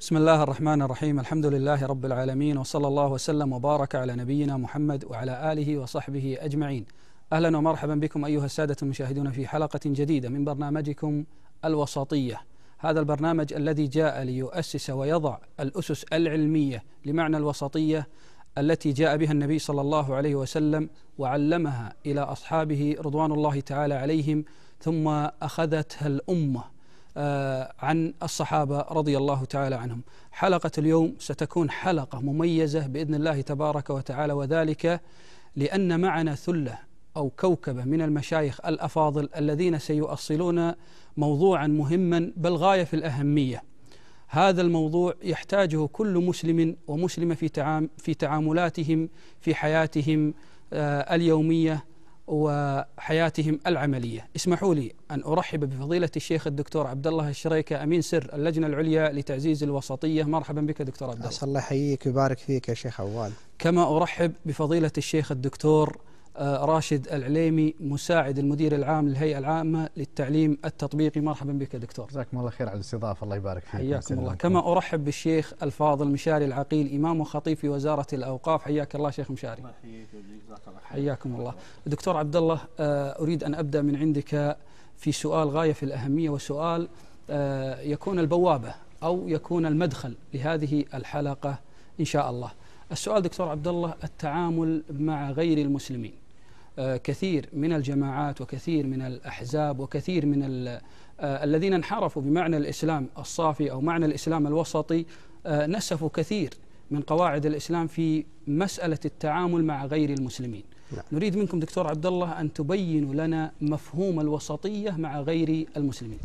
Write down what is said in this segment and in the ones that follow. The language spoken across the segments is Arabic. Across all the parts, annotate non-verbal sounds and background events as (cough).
بسم الله الرحمن الرحيم الحمد لله رب العالمين وصلى الله وسلم وبارك على نبينا محمد وعلى آله وصحبه أجمعين أهلا ومرحبا بكم أيها السادة المشاهدون في حلقة جديدة من برنامجكم الوسطية هذا البرنامج الذي جاء ليؤسس ويضع الأسس العلمية لمعنى الوسطية التي جاء بها النبي صلى الله عليه وسلم وعلمها إلى أصحابه رضوان الله تعالى عليهم ثم أخذتها الأمة آه، عن الصحابة رضي الله تعالى عنهم حلقة اليوم ستكون حلقة مميزة بإذن الله تبارك وتعالى وذلك لأن معنا ثلة أو كوكبة من المشايخ الأفاضل الذين سيؤصلون موضوعا مهما بل غاية في الأهمية هذا الموضوع يحتاجه كل مسلم ومسلمة في, تعام في تعاملاتهم في حياتهم آه، اليومية وحياتهم العملية اسمحوا لي أن أرحب بفضيلة الشيخ الدكتور عبد الله الشريكة أمين سر اللجنة العليا لتعزيز الوسطية مرحبا بك دكتور عبد الله الله يحييك ويبارك فيك يا شيخ عوال كما أرحب بفضيلة الشيخ الدكتور آه، راشد العليمي مساعد المدير العام للهيئه العامه للتعليم التطبيقي مرحبا بك دكتور جزاكم الله خير على الاستضافه الله يبارك فيك حياكم الله كما ارحب بالشيخ الفاضل مشاري العقيل امام وخطيب في وزاره الاوقاف حياك الله شيخ مشاري الله الله حياكم الله دكتور عبد الله آه، اريد ان ابدا من عندك في سؤال غايه في الاهميه وسؤال آه، يكون البوابه او يكون المدخل لهذه الحلقه ان شاء الله السؤال دكتور عبد الله التعامل مع غير المسلمين كثير من الجماعات وكثير من الأحزاب وكثير من آه، الذين انحرفوا بمعنى الإسلام الصافي أو معنى الإسلام الوسطي آه، نسفوا كثير من قواعد الإسلام في مسألة التعامل مع غير المسلمين نعم. نريد منكم دكتور عبد الله أن تبينوا لنا مفهوم الوسطية مع غير المسلمين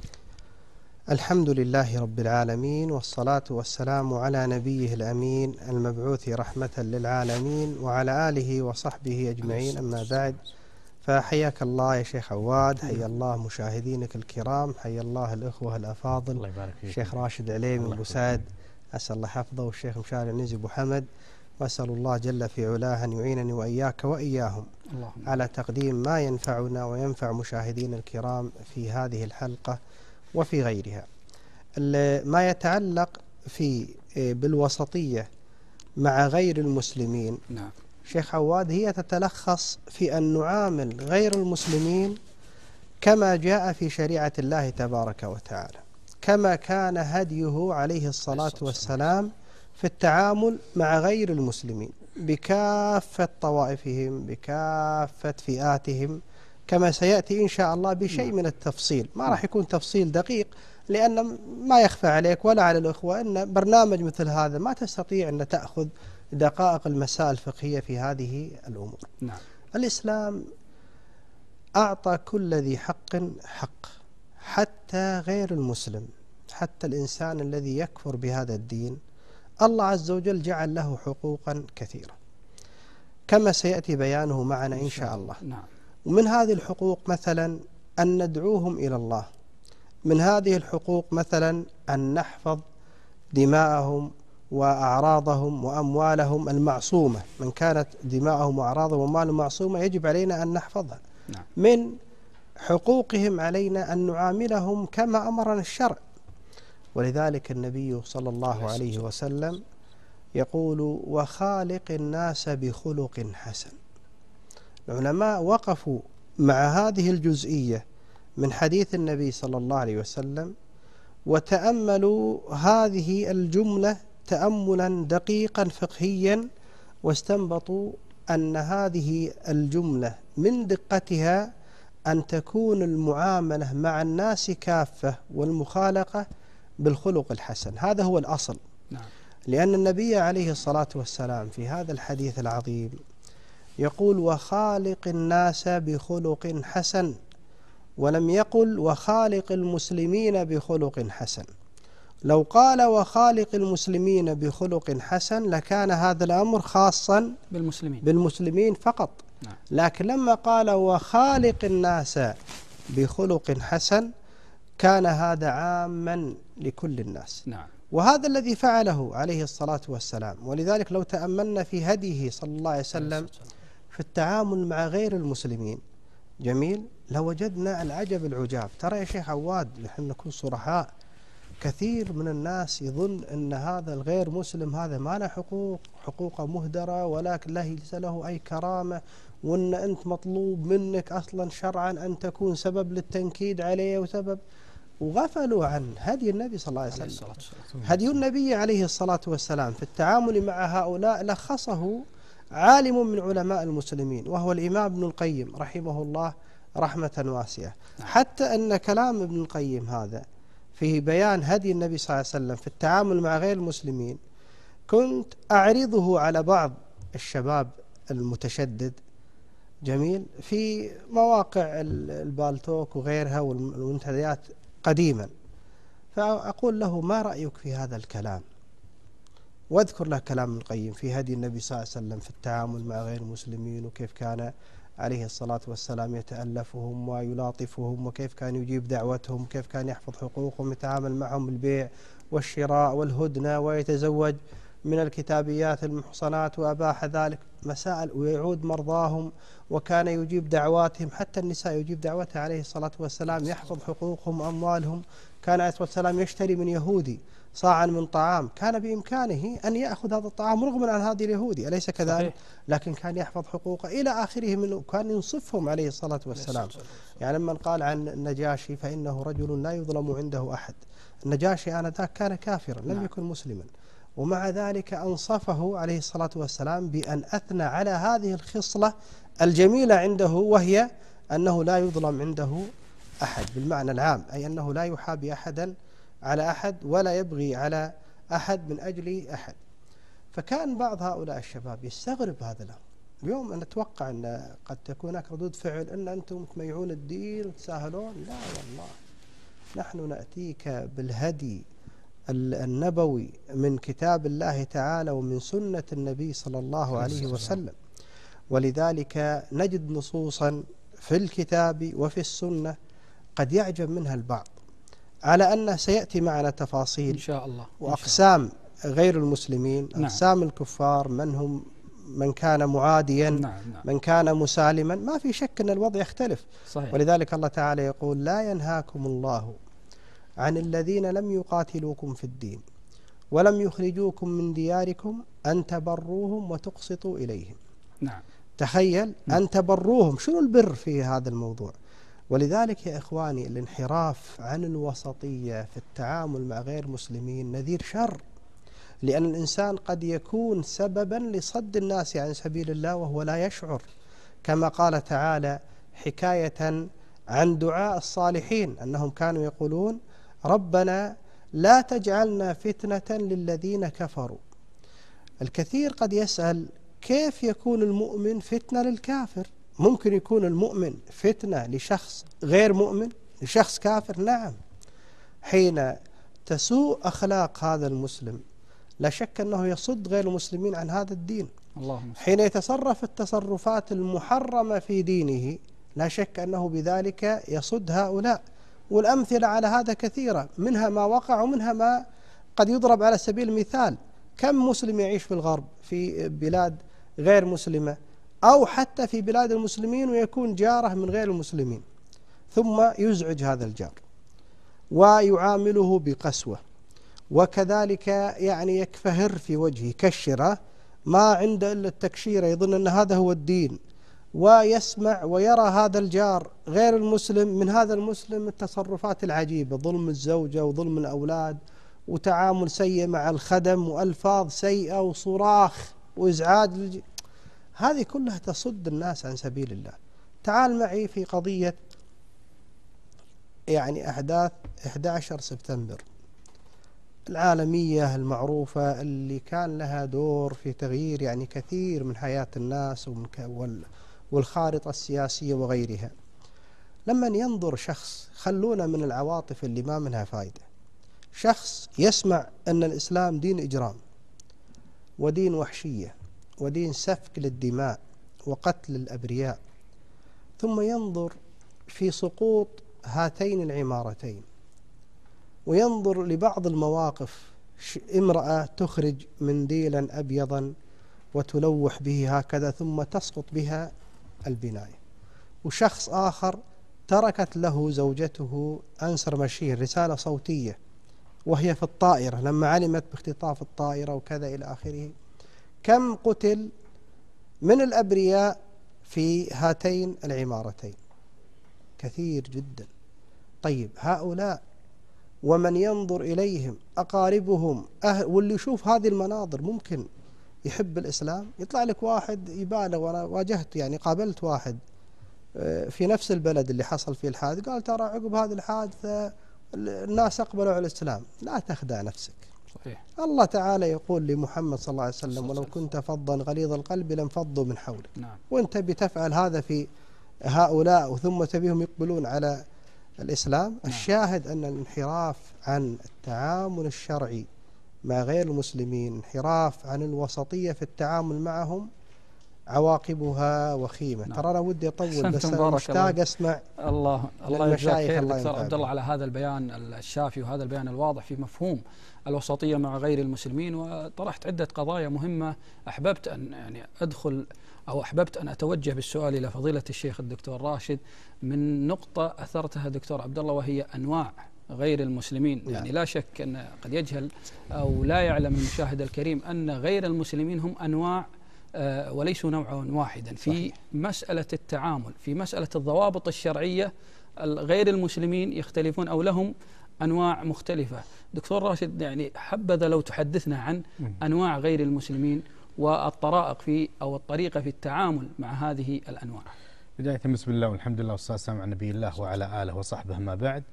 الحمد لله رب العالمين والصلاة والسلام على نبيه الأمين المبعوث رحمة للعالمين وعلى آله وصحبه أجمعين أما بعد فحياك الله يا شيخ عواد حيا نعم. الله مشاهدينك الكرام حيا الله الأخوة الأفاضل الله يبارك فيك الشيخ راشد عليمي أبو سعد أسأل الله حفظه والشيخ مشاري النزي أبو حمد وأسأل الله جل في علاه أن يعينني وإياك وإياهم اللهم. على تقديم ما ينفعنا وينفع مشاهدينا الكرام في هذه الحلقة وفي غيرها ما يتعلق في إيه، بالوسطية مع غير المسلمين نعم. شيخ عواد هي تتلخص في أن نعامل غير المسلمين كما جاء في شريعة الله تبارك وتعالى كما كان هديه عليه الصلاة والسلام في التعامل مع غير المسلمين بكافة طوائفهم بكافة فئاتهم كما سيأتي إن شاء الله بشيء نعم. من التفصيل ما نعم. راح يكون تفصيل دقيق لأن ما يخفى عليك ولا على الأخوة أن برنامج مثل هذا ما تستطيع أن تأخذ دقائق المسائل الفقهية في هذه الأمور نعم. الإسلام أعطى كل ذي حق حق حتى غير المسلم حتى الإنسان الذي يكفر بهذا الدين الله عز وجل جعل له حقوقا كثيرة كما سيأتي بيانه معنا إن شاء الله نعم ومن هذه الحقوق مثلا أن ندعوهم إلى الله من هذه الحقوق مثلا أن نحفظ دماءهم وأعراضهم وأموالهم المعصومة من كانت دماءهم وأعراضهم وأموالهم معصومة يجب علينا أن نحفظها نعم. من حقوقهم علينا أن نعاملهم كما أمرنا الشرع ولذلك النبي صلى الله عليه وسلم يقول وخالق الناس بخلق حسن العلماء وقفوا مع هذه الجزئية من حديث النبي صلى الله عليه وسلم وتأملوا هذه الجملة تأملا دقيقا فقهيا واستنبطوا أن هذه الجملة من دقتها أن تكون المعاملة مع الناس كافة والمخالقة بالخلق الحسن هذا هو الأصل نعم. لأن النبي عليه الصلاة والسلام في هذا الحديث العظيم يقول وخالق الناس بخلق حسن ولم يقل وخالق المسلمين بخلق حسن لو قال وخالق المسلمين بخلق حسن لكان هذا الأمر خاصا بالمسلمين بالمسلمين فقط نعم. لكن لما قال وخالق الناس بخلق حسن كان هذا عاما لكل الناس نعم. وهذا الذي فعله عليه الصلاة والسلام ولذلك لو تأملنا في هديه صلى الله عليه وسلم في التعامل مع غير المسلمين جميل لوجدنا العجب العجاب ترى يا شيخ عواد نحن نكون صرحاء كثير من الناس يظن أن هذا الغير مسلم هذا ما له حقوق حقوقه مهدرة ولكن لا يجلس له أي كرامة وأن أنت مطلوب منك أصلا شرعا أن تكون سبب للتنكيد عليه وسبب وغفلوا عن هدي النبي صلى الله عليه وسلم هدي النبي عليه الصلاة والسلام في التعامل مع هؤلاء لخصه عالم من علماء المسلمين وهو الإمام ابن القيم رحمه الله رحمة واسعة نعم. حتى أن كلام ابن القيم هذا في بيان هدي النبي صلى الله عليه وسلم في التعامل مع غير المسلمين كنت أعرضه على بعض الشباب المتشدد جميل في مواقع البالتوك وغيرها والمنتديات قديما فأقول له ما رأيك في هذا الكلام واذكر له كلام ابن القيم في هدي النبي صلى الله عليه وسلم في التعامل مع غير المسلمين وكيف كان عليه الصلاة والسلام يتألفهم ويلاطفهم وكيف كان يجيب دعوتهم وكيف كان يحفظ حقوقهم يتعامل معهم بالبيع والشراء والهدنة ويتزوج من الكتابيات المحصنات وأباح ذلك مسائل ويعود مرضاهم وكان يجيب دعواتهم حتى النساء يجيب دعوته عليه الصلاة والسلام يحفظ حقوقهم وأموالهم كان عليه الصلاة والسلام يشتري من يهودي صاعا من طعام كان بإمكانه أن يأخذ هذا الطعام رغما عن هذا اليهودي أليس كذلك لكن كان يحفظ حقوقه إلى آخره منه كان ينصفهم عليه الصلاة والسلام يعني من قال عن النجاشي فإنه رجل لا يظلم عنده أحد النجاشي آنذاك كان كافرا لم نعم. يكن مسلما ومع ذلك أنصفه عليه الصلاة والسلام بأن أثنى على هذه الخصلة الجميلة عنده وهي أنه لا يظلم عنده أحد بالمعنى العام أي أنه لا يحابي أحدا على أحد ولا يبغي على أحد من أجل أحد فكان بعض هؤلاء الشباب يستغرب هذا الأمر اليوم أنا أتوقع أن قد تكون هناك ردود فعل أن أنتم تميعون الدين وتساهلون لا والله نحن نأتيك بالهدي النبوي من كتاب الله تعالى ومن سنة النبي صلى الله عليه وسلم ولذلك نجد نصوصا في الكتاب وفي السنة قد يعجب منها البعض على أنه سيأتي معنا تفاصيل إن شاء الله وأقسام غير المسلمين نعم. أقسام الكفار من هم من كان معاديا نعم نعم. من كان مسالما ما في شك أن الوضع يختلف صحيح. ولذلك الله تعالى يقول لا ينهاكم الله عن الذين لم يقاتلوكم في الدين ولم يخرجوكم من دياركم أن تبروهم وتقسطوا إليهم نعم تخيل نعم. أن تبروهم شنو البر في هذا الموضوع ولذلك يا إخواني الانحراف عن الوسطية في التعامل مع غير مسلمين نذير شر لأن الإنسان قد يكون سببا لصد الناس عن سبيل الله وهو لا يشعر كما قال تعالى حكاية عن دعاء الصالحين أنهم كانوا يقولون ربنا لا تجعلنا فتنة للذين كفروا الكثير قد يسأل كيف يكون المؤمن فتنة للكافر ممكن يكون المؤمن فتنة لشخص غير مؤمن لشخص كافر نعم حين تسوء أخلاق هذا المسلم لا شك أنه يصد غير المسلمين عن هذا الدين اللهم حين يتصرف التصرفات المحرمة في دينه لا شك أنه بذلك يصد هؤلاء والأمثلة على هذا كثيرة منها ما وقع ومنها ما قد يضرب على سبيل المثال كم مسلم يعيش في الغرب في بلاد غير مسلمة أو حتى في بلاد المسلمين ويكون جاره من غير المسلمين ثم يزعج هذا الجار ويعامله بقسوة وكذلك يعني يكفهر في وجهه كشره ما عنده إلا التكشيرة يظن أن هذا هو الدين ويسمع ويرى هذا الجار غير المسلم من هذا المسلم التصرفات العجيبة ظلم الزوجة وظلم الأولاد وتعامل سيء مع الخدم وألفاظ سيئة وصراخ وإزعاج هذه كلها تصد الناس عن سبيل الله تعال معي في قضية يعني أحداث 11 سبتمبر العالمية المعروفة اللي كان لها دور في تغيير يعني كثير من حياة الناس ومن والخارطة السياسية وغيرها لما ينظر شخص خلونا من العواطف اللي ما منها فائدة شخص يسمع أن الإسلام دين إجرام ودين وحشية ودين سفك للدماء وقتل الأبرياء ثم ينظر في سقوط هاتين العمارتين وينظر لبعض المواقف امرأة تخرج منديلا أبيضا وتلوح به هكذا ثم تسقط بها البناية وشخص آخر تركت له زوجته أنسر مشير رسالة صوتية وهي في الطائرة لما علمت باختطاف الطائرة وكذا إلى آخره كم قتل من الأبرياء في هاتين العمارتين كثير جدا طيب هؤلاء ومن ينظر إليهم أقاربهم أهل واللي يشوف هذه المناظر ممكن يحب الإسلام يطلع لك واحد يبالغ وأنا واجهت يعني قابلت واحد آه، في نفس البلد اللي حصل فيه الحادث قال ترى عقب هذه الحادثة الناس أقبلوا على الإسلام لا تخدع نفسك صحيح. الله تعالى يقول لمحمد صلى الله عليه وسلم ولو كنت فظا غليظ القلب لانفضوا من حولك نعم. وانت بتفعل هذا في هؤلاء وثم تبيهم يقبلون على الإسلام نعم. الشاهد أن الانحراف عن التعامل الشرعي مع غير المسلمين انحراف عن الوسطية في التعامل معهم عواقبها وخيمه نعم. ترى انا ودي اطول بس انا مشتاق اسمع الله الله يجزاك خير عبد الله على هذا البيان الشافي وهذا البيان الواضح في مفهوم الوسطيه مع غير المسلمين وطرحت عده قضايا مهمه احببت ان يعني ادخل او احببت ان اتوجه بالسؤال الى فضيله الشيخ الدكتور راشد من نقطه اثرتها دكتور عبد الله وهي انواع غير المسلمين يعني نعم. يعني لا شك أن قد يجهل أو لا يعلم المشاهد الكريم أن غير المسلمين هم أنواع آه، وليسوا نوعا واحدا في مسألة التعامل في مسألة الضوابط الشرعية غير المسلمين يختلفون أو لهم أنواع مختلفة دكتور راشد يعني حبذا لو تحدثنا عن أنواع غير المسلمين والطرائق في أو الطريقة في التعامل مع هذه الأنواع بداية بسم الله والحمد لله والصلاة والسلام على نبي الله وعلى آله وصحبه ما بعد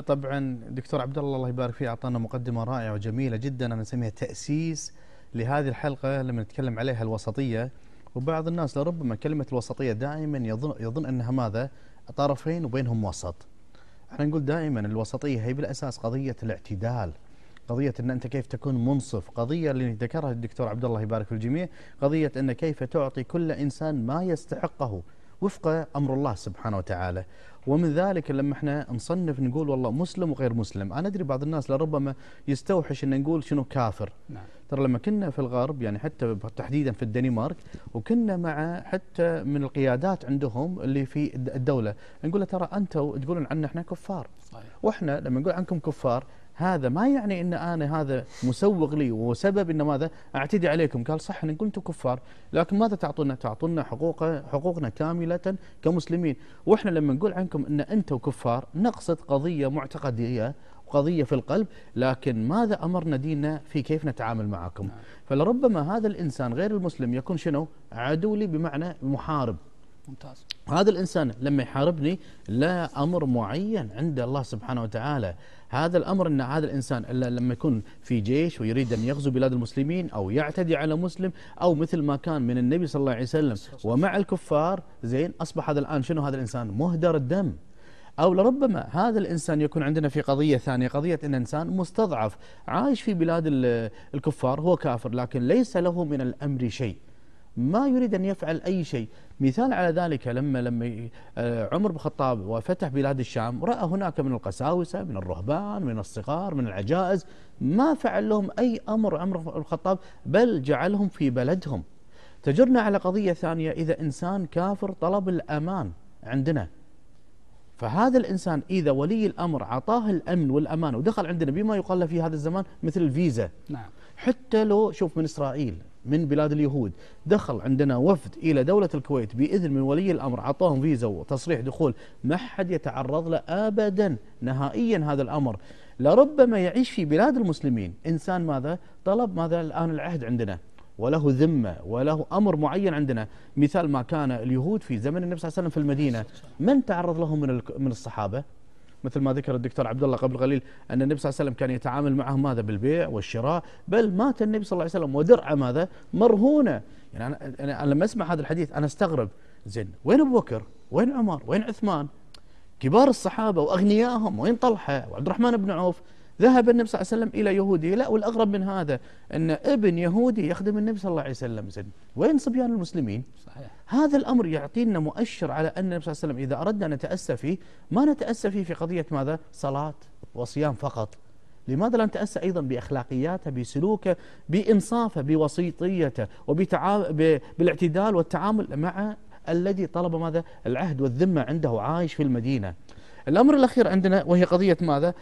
طبعا دكتور عبد الله الله يبارك فيه اعطانا مقدمه رائعه وجميله جدا انا نسميها تاسيس لهذه الحلقه لما نتكلم عليها الوسطيه وبعض الناس لربما كلمه الوسطيه دائما يظن يظن انها ماذا؟ طرفين وبينهم وسط. احنا نقول دائما الوسطيه هي بالاساس قضيه الاعتدال. قضية أن أنت كيف تكون منصف قضية اللي ذكرها الدكتور عبد الله يبارك في الجميع قضية أن كيف تعطي كل إنسان ما يستحقه وفق امر الله سبحانه وتعالى ومن ذلك لما احنا نصنف نقول والله مسلم وغير مسلم انا ادري بعض الناس لربما يستوحش ان نقول شنو كافر نعم. ترى لما كنا في الغرب يعني حتى تحديدا في الدنمارك وكنا مع حتى من القيادات عندهم اللي في الدوله نقول ترى انتم تقولون عنا احنا كفار صحيح. واحنا لما نقول عنكم كفار هذا ما يعني ان انا هذا مسوغ لي وسبب ان ماذا اعتدي عليكم قال صح ان كنتم كفار لكن ماذا تعطونا تعطونا حقوق حقوقنا كامله كمسلمين واحنا لما نقول عنكم ان انتم كفار نقصد قضيه معتقديه قضية في القلب لكن ماذا أمرنا ديننا في كيف نتعامل معكم نعم. فلربما هذا الإنسان غير المسلم يكون شنو عدو لي بمعنى محارب ممتاز هذا الإنسان لما يحاربني لا أمر معين عند الله سبحانه وتعالى هذا الأمر أن هذا الإنسان إلا لما يكون في جيش ويريد أن يغزو بلاد المسلمين أو يعتدي على مسلم أو مثل ما كان من النبي صلى الله عليه وسلم ومع الكفار زين أصبح هذا الآن شنو هذا الإنسان مهدر الدم أو لربما هذا الإنسان يكون عندنا في قضية ثانية قضية أن إنسان مستضعف عايش في بلاد الكفار هو كافر لكن ليس له من الأمر شيء ما يريد أن يفعل أي شيء مثال على ذلك لما لما آه، عمر بن الخطاب وفتح بلاد الشام رأى هناك من القساوسة من الرهبان من الصغار من العجائز ما فعل لهم أي أمر عمر بن الخطاب بل جعلهم في بلدهم تجرنا على قضية ثانية إذا إنسان كافر طلب الأمان عندنا فهذا الإنسان إذا ولي الأمر اعطاه الأمن والأمان ودخل عندنا بما يقال له في هذا الزمان مثل الفيزا نعم. حتى لو شوف من إسرائيل من بلاد اليهود دخل عندنا وفد إلى دولة الكويت بإذن من ولي الأمر عطاهم فيزا وتصريح دخول ما حد يتعرض له أبدا نهائيا هذا الأمر لربما يعيش في بلاد المسلمين إنسان ماذا طلب ماذا الآن العهد عندنا وله ذمة وله أمر معين عندنا مثال ما كان اليهود في زمن النبي صلى الله عليه وسلم في المدينة من تعرض لهم من الصحابة مثل ما ذكر الدكتور عبد الله قبل قليل أن النبي صلى الله عليه وسلم كان يتعامل معهم ماذا بالبيع والشراء بل مات النبي صلى الله عليه وسلم ودرعه ماذا مرهونة يعني أنا, أنا لما أسمع هذا الحديث أنا استغرب زين وين أبو بكر وين عمر وين عثمان كبار الصحابة وأغنياهم وين طلحة وعبد الرحمن بن عوف ذهب النبي صلى الله عليه وسلم إلى يهودي لا والأغرب من هذا أن ابن يهودي يخدم النبي صلى الله عليه وسلم زين وين صبيان المسلمين صحيح هذا الأمر يعطينا مؤشر على أن النبي صلى الله عليه وسلم إذا أردنا أن نتأسى فيه ما نتأسى فيه في قضية ماذا صلاة وصيام فقط لماذا لا نتأسى أيضا بأخلاقياته بسلوكه بإنصافه بوسيطيته بالاعتدال والتعامل مع الذي طلب ماذا العهد والذمة عنده عايش في المدينة الأمر الأخير عندنا وهي قضية ماذا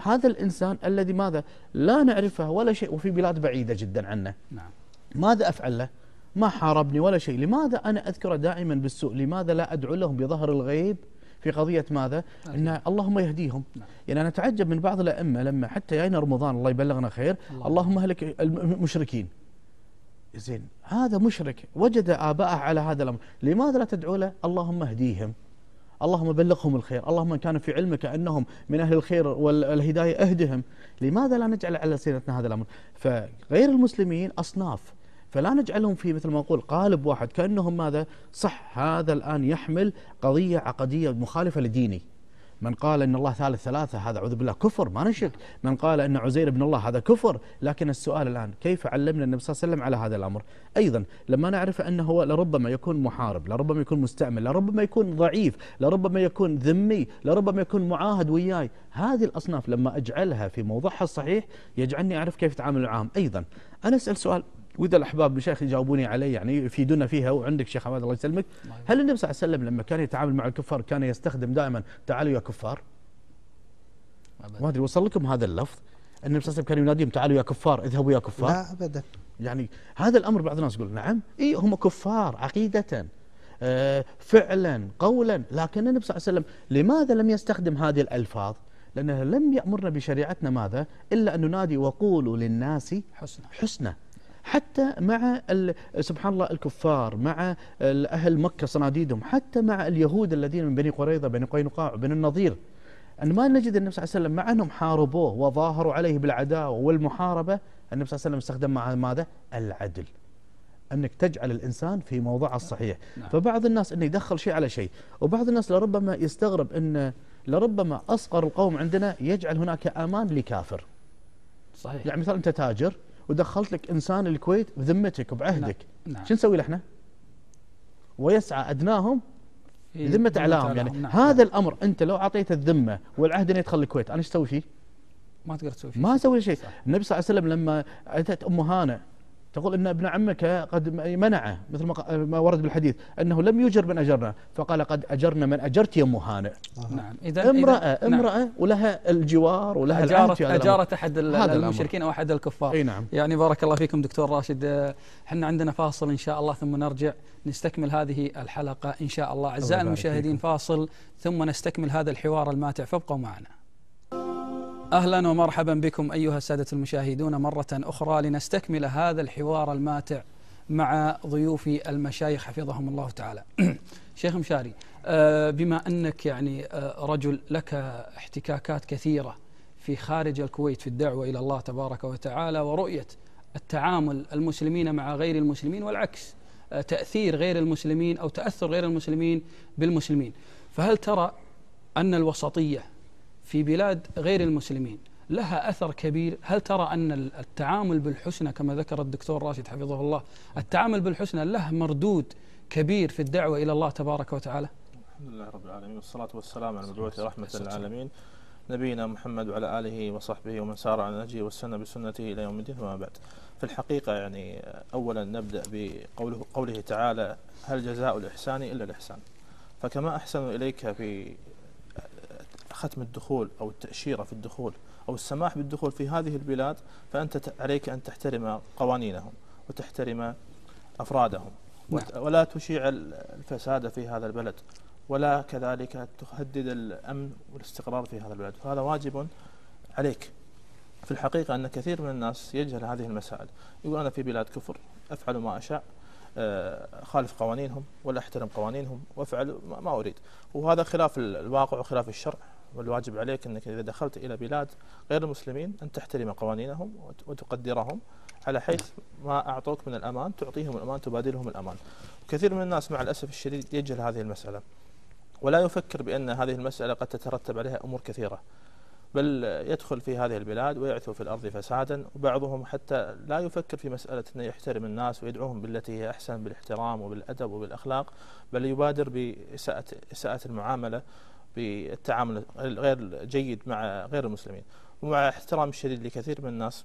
هذا الإنسان الذي ماذا لا نعرفه ولا شيء وفي بلاد بعيدة جدا عنه نعم. ماذا أفعل له ما حاربني ولا شيء لماذا أنا أذكره دائما بالسوء لماذا لا أدعو لهم بظهر الغيب في قضية ماذا نعم. أن اللهم يهديهم نعم. يعني أنا أتعجب من بعض الأئمة لما حتى جاينا رمضان الله يبلغنا خير اللهم اهلك المشركين زين هذا مشرك وجد آباءه على هذا الأمر لماذا لا تدعو له اللهم اهديهم اللهم بلغهم الخير اللهم كانوا في علمك أنهم من أهل الخير والهداية اهدهم لماذا لا نجعل على سيرتنا هذا الأمر فغير المسلمين أصناف فلا نجعلهم في مثل ما نقول قالب واحد كانهم ماذا صح هذا الان يحمل قضيه عقديه مخالفه لديني من قال ان الله ثالث ثلاثه هذا اعوذ بالله كفر ما نشك من قال ان عزير بن الله هذا كفر لكن السؤال الان كيف علمنا النبي صلى الله عليه وسلم على هذا الامر ايضا لما نعرف انه هو لربما يكون محارب لربما يكون مستعمل لربما يكون ضعيف لربما يكون ذمي لربما يكون معاهد وياي هذه الاصناف لما اجعلها في موضعها الصحيح يجعلني اعرف كيف اتعامل معهم ايضا انا اسال سؤال واذا الاحباب بالشيخ يجاوبوني عليه يعني يفيدونا فيها وعندك شيخ حماد الله يسلمك هل النبي صلى الله عليه وسلم لما كان يتعامل مع الكفار كان يستخدم دائما تعالوا يا كفار؟ ما ادري وصل لكم هذا اللفظ النبي صلى الله عليه وسلم كان يناديهم تعالوا يا كفار اذهبوا يا كفار لا ابدا يعني هذا الامر بعض الناس يقول نعم اي هم كفار عقيده آه فعلا قولا لكن النبي صلى الله عليه وسلم لماذا لم يستخدم هذه الالفاظ؟ لانه لم يامرنا بشريعتنا ماذا؟ الا ان ننادي وقولوا للناس حسنى حسنى حتى مع سبحان الله الكفار مع أهل مكة صناديدهم حتى مع اليهود الذين من بني قريظة بني قينقاع وبني النظير أن ما نجد النبي صلى الله عليه وسلم مع أنهم حاربوه وظاهروا عليه بالعداوة والمحاربة النبي صلى الله عليه وسلم استخدم مع ماذا؟ العدل أنك تجعل الإنسان في موضعه الصحيح نعم. فبعض الناس أنه يدخل شيء على شيء وبعض الناس لربما يستغرب أن لربما أصغر القوم عندنا يجعل هناك أمان لكافر صحيح يعني مثلا أنت تاجر ودخلت لك انسان الكويت بذمتك وبعهدك نعم. نعم. شو نسوي له احنا؟ ويسعى ادناهم ذمة اعلام يعني نعم. هذا الامر انت لو اعطيته الذمه والعهد انه يدخل الكويت انا ايش اسوي فيه؟ ما تقدر تسوي فيه ما اسوي شيء النبي صلى الله عليه وسلم لما اتت ام هانه تقول ان ابن عمك قد منعه مثل ما ورد بالحديث انه لم يجر من اجرنا فقال قد اجرنا من اجرت يا مهانئ آه. نعم اذا امراه إذا امراه نعم. ولها الجوار ولها اجارت اجارت احد المشركين او احد الكفار اي نعم يعني بارك الله فيكم دكتور راشد آه، احنا عندنا فاصل ان شاء الله ثم نرجع نستكمل هذه الحلقه ان شاء الله اعزائي المشاهدين فاصل ثم نستكمل هذا الحوار الماتع فابقوا معنا أهلا ومرحبا بكم أيها السادة المشاهدون مرة أخرى لنستكمل هذا الحوار الماتع مع ضيوف المشايخ حفظهم الله تعالى (clears throat) شيخ مشاري آه، بما أنك يعني آه، رجل لك احتكاكات كثيرة في خارج الكويت في الدعوة إلى الله تبارك وتعالى ورؤية التعامل المسلمين مع غير المسلمين والعكس آه، تأثير غير المسلمين أو تأثر غير المسلمين بالمسلمين فهل ترى أن الوسطية في بلاد غير المسلمين لها أثر كبير هل ترى أن التعامل بالحسنى كما ذكر الدكتور راشد حفظه الله التعامل بالحسنى له مردود كبير في الدعوة إلى الله تبارك وتعالى الحمد لله رب العالمين والصلاة والسلام على مبعوث رحمة للعالمين نبينا محمد وعلى آله وصحبه ومن سار على نهجه واستنى بسنته إلى يوم الدين وما بعد في الحقيقة يعني أولا نبدأ بقوله قوله تعالى هل جزاء الإحسان إلا الإحسان فكما أحسنوا إليك في ختم الدخول أو التأشيرة في الدخول أو السماح بالدخول في هذه البلاد فأنت عليك أن تحترم قوانينهم وتحترم أفرادهم نعم. ولا تشيع الفساد في هذا البلد ولا كذلك تهدد الأمن والاستقرار في هذا البلد فهذا واجب عليك في الحقيقة أن كثير من الناس يجهل هذه المسائل يقول أنا في بلاد كفر أفعل ما أشاء آه، خالف قوانينهم ولا احترم قوانينهم وافعل ما اريد وهذا خلاف الواقع وخلاف الشرع والواجب عليك أنك إذا دخلت إلى بلاد غير المسلمين أن تحترم قوانينهم وتقدرهم على حيث ما أعطوك من الأمان تعطيهم الأمان تبادلهم الأمان كثير من الناس مع الأسف الشديد يجهل هذه المسألة ولا يفكر بأن هذه المسألة قد تترتب عليها أمور كثيرة بل يدخل في هذه البلاد ويعثو في الأرض فسادا وبعضهم حتى لا يفكر في مسألة أنه يحترم الناس ويدعوهم بالتي هي أحسن بالاحترام وبالأدب وبالأخلاق بل يبادر بإساءة المعاملة بالتعامل غير جيد مع غير المسلمين ومع احترام الشديد لكثير من الناس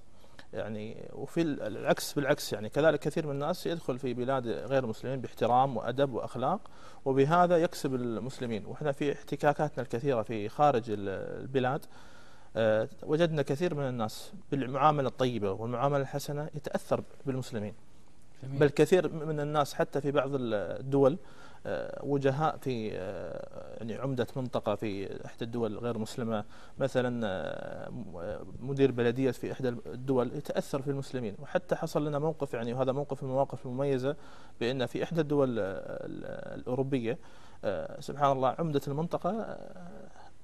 يعني وفي العكس بالعكس يعني كذلك كثير من الناس يدخل في بلاد غير المسلمين باحترام وادب واخلاق وبهذا يكسب المسلمين واحنا في احتكاكاتنا الكثيره في خارج البلاد آه، وجدنا كثير من الناس بالمعامله الطيبه والمعامله الحسنه يتاثر بالمسلمين جميل. بل كثير من الناس حتى في بعض الدول آه، وجهاء في آه، يعني عمدة منطقة في إحدى الدول غير مسلمة مثلا آه، مدير بلدية في إحدى الدول يتأثر في المسلمين وحتى حصل لنا موقف يعني وهذا موقف من المواقف المميزة بأن في إحدى الدول الأوروبية سبحان الله عمدة المنطقة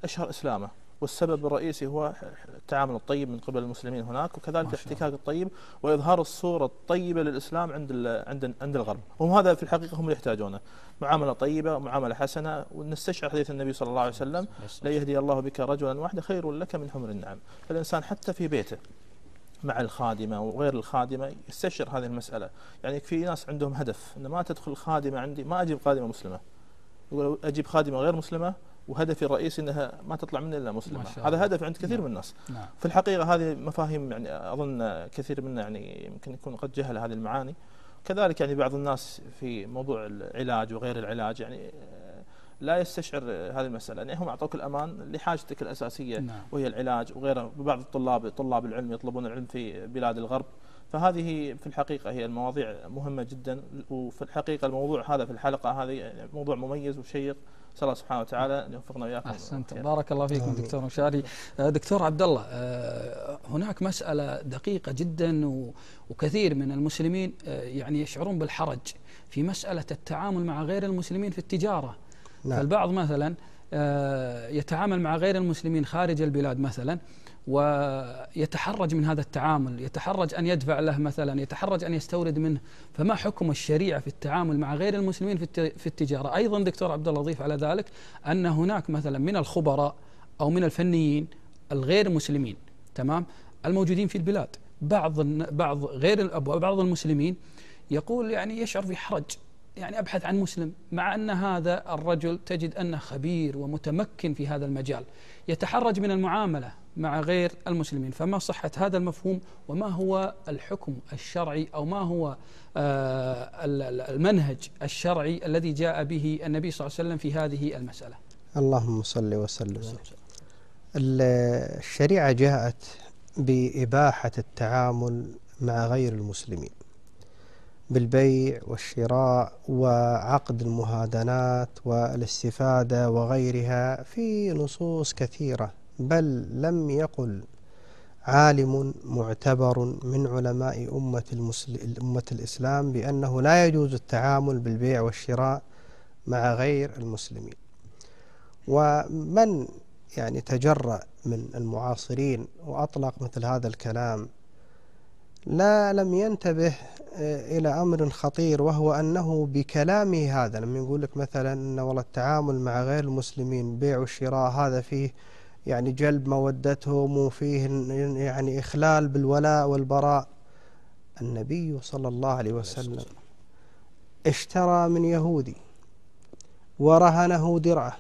أشهر إسلامه والسبب الرئيسي هو التعامل الطيب من قبل المسلمين هناك وكذلك الاحتكاك الطيب واظهار الصوره الطيبه للاسلام عند عند عند الغرب، هم هذا في الحقيقه هم اللي يحتاجونه، معامله طيبه، معامله حسنه، ونستشعر حديث النبي صلى الله عليه وسلم لا يهدي الله بك رجلا واحدا خير لك من حمر النعم، فالانسان حتى في بيته مع الخادمة وغير الخادمة يستشعر هذه المسألة يعني في ناس عندهم هدف أن ما تدخل خادمة عندي ما أجيب خادمة مسلمة يقول أجيب خادمة غير مسلمة وهدفي الرئيسي انها ما تطلع مني الا مسلمه هذا هدف عند كثير نعم. من الناس نعم. في الحقيقه هذه مفاهيم يعني اظن كثير منا يعني يمكن يكون قد جهل هذه المعاني كذلك يعني بعض الناس في موضوع العلاج وغير العلاج يعني آه، لا يستشعر هذه المساله يعني هم اعطوك الامان لحاجتك الاساسيه نعم. وهي العلاج وغيره بعض الطلاب طلاب العلم يطلبون العلم في بلاد الغرب فهذه في الحقيقه هي المواضيع مهمه جدا وفي الحقيقه الموضوع هذا في الحلقه هذه يعني موضوع مميز وشيق نسال شاء الله سبحانه وتعالى ان يوفقنا واياكم احسنت بارك الله فيكم دكتور مشاري آه، دكتور عبد الله آه، هناك مساله دقيقه جدا وكثير من المسلمين آه، يعني يشعرون بالحرج في مساله التعامل مع غير المسلمين في التجاره نعم. فالبعض مثلا يتعامل مع غير المسلمين خارج البلاد مثلا ويتحرج من هذا التعامل يتحرج أن يدفع له مثلا يتحرج أن يستورد منه فما حكم الشريعة في التعامل مع غير المسلمين في التجارة أيضا دكتور عبد الله ضيف على ذلك أن هناك مثلا من الخبراء أو من الفنيين الغير مسلمين تمام الموجودين في البلاد بعض بعض غير بعض المسلمين يقول يعني يشعر في حرج يعني ابحث عن مسلم مع ان هذا الرجل تجد انه خبير ومتمكن في هذا المجال يتحرج من المعامله مع غير المسلمين فما صحة هذا المفهوم وما هو الحكم الشرعي أو ما هو آه، المنهج الشرعي الذي جاء به النبي صلى الله عليه وسلم في هذه المسألة اللهم صل وسلم الشريعة جاءت بإباحة التعامل مع غير المسلمين بالبيع والشراء وعقد المهادنات والاستفادة وغيرها في نصوص كثيرة بل لم يقل عالم معتبر من علماء أمة, أمة الإسلام بأنه لا يجوز التعامل بالبيع والشراء مع غير المسلمين ومن يعني تجرأ من المعاصرين وأطلق مثل هذا الكلام لا لم ينتبه آه، إلى أمر خطير وهو أنه بكلامه هذا لما يقول لك مثلا أن والله التعامل مع غير المسلمين بيع وشراء هذا فيه يعني جلب مودتهم وفيه يعني إخلال بالولاء والبراء النبي صلى الله عليه وسلم اشترى من يهودي ورهنه درعه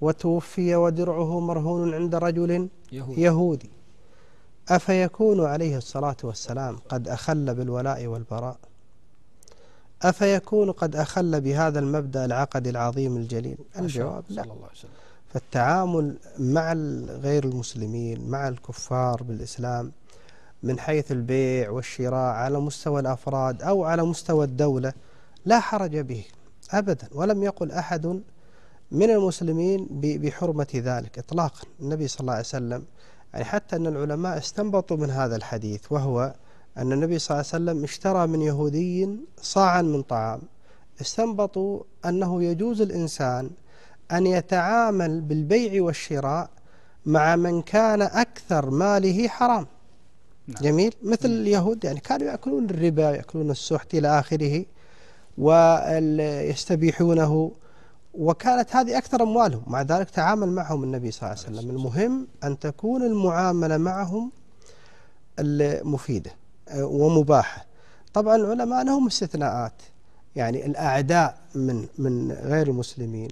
وتوفي ودرعه مرهون عند رجل يهودي, يهودي أفيكون عليه الصلاة والسلام قد أخل بالولاء والبراء أفيكون قد أخل بهذا المبدأ العقدي العظيم الجليل الجواب لا صلى الله عليه وسلم فالتعامل مع غير المسلمين مع الكفار بالإسلام من حيث البيع والشراء على مستوى الأفراد أو على مستوى الدولة لا حرج به أبدا ولم يقل أحد من المسلمين بحرمة ذلك إطلاقا النبي صلى الله عليه وسلم يعني حتى أن العلماء استنبطوا من هذا الحديث وهو أن النبي صلى الله عليه وسلم اشترى من يهودي صاعا من طعام استنبطوا أنه يجوز الإنسان أن يتعامل بالبيع والشراء مع من كان أكثر ماله حرام نعم. جميل مثل نعم. اليهود يعني كانوا يأكلون الربا يأكلون السحت إلى آخره ويستبيحونه وكانت هذه أكثر أموالهم مع ذلك تعامل معهم النبي صلى الله عليه وسلم المهم أن تكون المعاملة معهم المفيدة آه، ومباحة طبعا العلماء لهم استثناءات يعني الأعداء من من غير المسلمين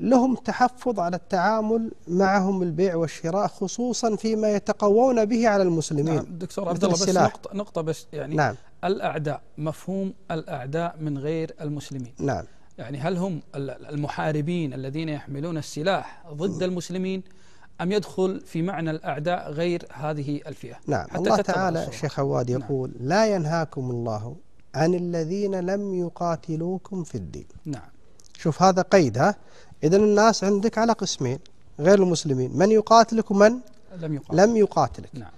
لهم تحفظ على التعامل معهم البيع والشراء خصوصا فيما يتقوون به على المسلمين نعم دكتور عبد الله بس نقطة, نقطة بس يعني نعم الأعداء مفهوم الأعداء من غير المسلمين نعم يعني هل هم المحاربين الذين يحملون السلاح ضد المسلمين أم يدخل في معنى الأعداء غير هذه الفئة نعم حتى الله تعالى الشيخ عواد نعم. يقول نعم لا ينهاكم الله عن الذين لم يقاتلوكم في الدين نعم شوف هذا قيد ها إذا الناس عندك على قسمين غير المسلمين من يقاتلك ومن لم يقاتلك, لم يقاتلك. نعم.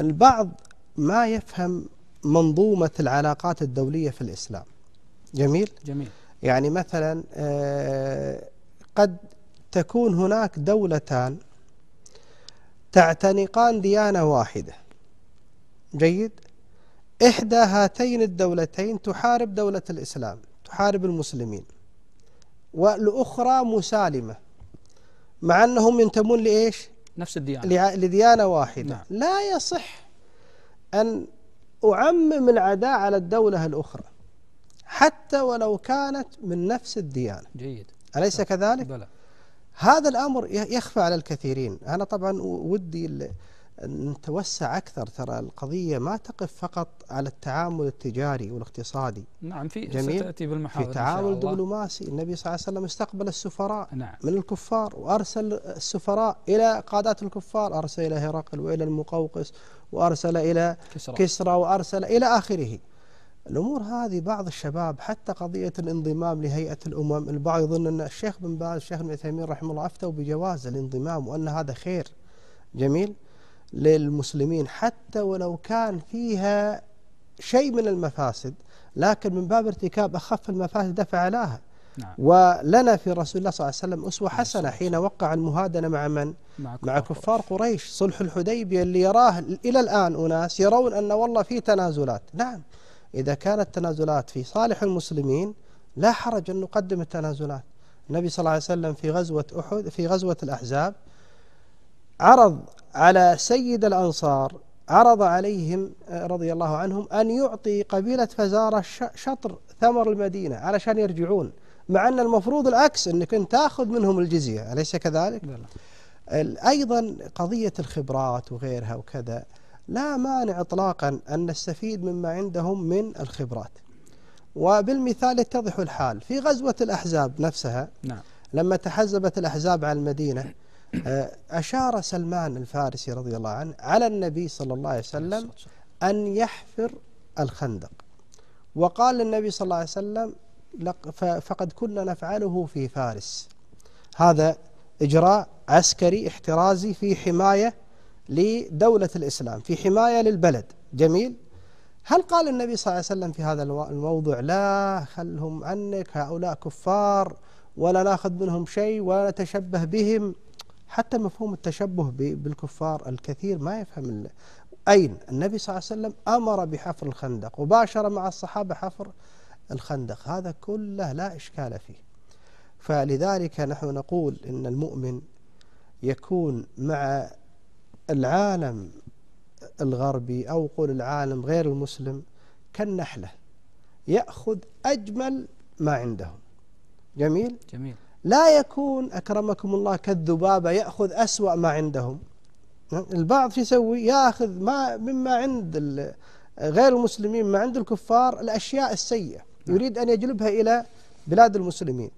البعض ما يفهم منظومة العلاقات الدولية في الإسلام جميل؟ جميل يعني مثلا آه، قد تكون هناك دولتان تعتنقان ديانة واحدة جيد؟ إحدى هاتين الدولتين تحارب دولة الإسلام تحارب المسلمين والأخرى مسالمة مع أنهم ينتمون لإيش نفس الديانة لديانة واحدة نعم. لا يصح أن أعمم العداء على الدولة الأخرى حتى ولو كانت من نفس الديانة جيد أليس بلى. نعم. كذلك؟ بلى هذا الأمر يخفى على الكثيرين أنا طبعا ودي نتوسع أكثر ترى القضية ما تقف فقط على التعامل التجاري والاقتصادي نعم في جميل ستأتي بالمحاور في تعامل دبلوماسي النبي صلى الله عليه وسلم استقبل السفراء نعم. من الكفار وأرسل السفراء إلى قادات الكفار أرسل إلى هرقل وإلى المقوقس وأرسل إلى كسرى, كسرى وأرسل إلى آخره الأمور هذه بعض الشباب حتى قضية الانضمام لهيئة الأمم البعض يظن أن الشيخ بن باز الشيخ ابن عثيمين رحمه الله أفتوا بجواز الانضمام وأن هذا خير جميل للمسلمين حتى ولو كان فيها شيء من المفاسد لكن من باب ارتكاب أخف المفاسد لها نعم. ولنا في رسول الله صلى الله عليه وسلم أسوة حسنة حين وقع المهادنة مع من؟ مع, مع كفار قريش صلح الحديبية اللي يراه إلى الآن أناس يرون أن والله في تنازلات نعم إذا كانت التنازلات في صالح المسلمين لا حرج أن نقدم التنازلات النبي صلى الله عليه وسلم في غزوة أحد في غزوة الأحزاب عرض على سيد الأنصار عرض عليهم آه، رضي الله عنهم أن يعطي قبيلة فزارة شطر ثمر المدينة علشان يرجعون مع أن المفروض العكس أنك أنت تأخذ منهم الجزية أليس كذلك؟ لا لا. أيضا قضية الخبرات وغيرها وكذا لا مانع إطلاقا أن نستفيد مما عندهم من الخبرات وبالمثال يتضح الحال في غزوة الأحزاب نفسها نعم. لما تحزبت الأحزاب على المدينة آه، أشار سلمان الفارسي رضي الله عنه على النبي صلى الله عليه وسلم أن يحفر الخندق وقال النبي صلى الله عليه وسلم فقد كنا نفعله في فارس هذا إجراء عسكري احترازي في حماية لدولة الإسلام في حماية للبلد جميل هل قال النبي صلى الله عليه وسلم في هذا الموضوع لا خلهم عنك هؤلاء كفار ولا ناخذ منهم شيء ولا نتشبه بهم حتى مفهوم التشبه بالكفار الكثير ما يفهم أين النبي صلى الله عليه وسلم أمر بحفر الخندق وباشر مع الصحابة حفر الخندق هذا كله لا إشكال فيه فلذلك نحن نقول إن المؤمن يكون مع العالم الغربي أو قول العالم غير المسلم كالنحلة يأخذ أجمل ما عندهم جميل؟ جميل لا يكون أكرمكم الله كالذبابة يأخذ أسوأ ما عندهم البعض شو يسوي ياخذ ما مما عند غير المسلمين ما عند الكفار الأشياء السيئة نعم. يريد أن يجلبها إلى بلاد المسلمين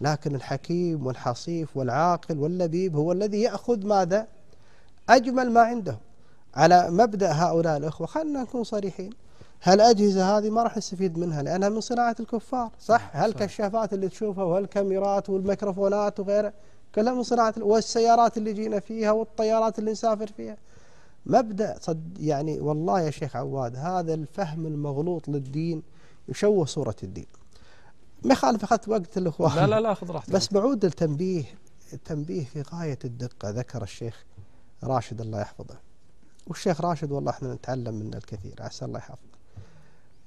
لكن الحكيم والحصيف والعاقل واللبيب هو الذي يأخذ ماذا أجمل ما عنده على مبدأ هؤلاء الأخوة خلنا نكون صريحين هالأجهزة هذه ما راح يستفيد منها لأنها من صناعة الكفار صح هالكشافات اللي تشوفها وهالكاميرات والميكروفونات وغيرها كلها من صناعة والسيارات اللي جينا فيها والطيارات اللي نسافر فيها مبدأ صد يعني والله يا شيخ عواد هذا الفهم المغلوط للدين يشوه صورة الدين ما يخالف أخذت وقت الأخوان لا لا لا أخذ راحتك بس بعود التنبيه التنبيه في غاية الدقة ذكر الشيخ راشد الله يحفظه والشيخ راشد والله احنا نتعلم منه الكثير عسى الله يحفظه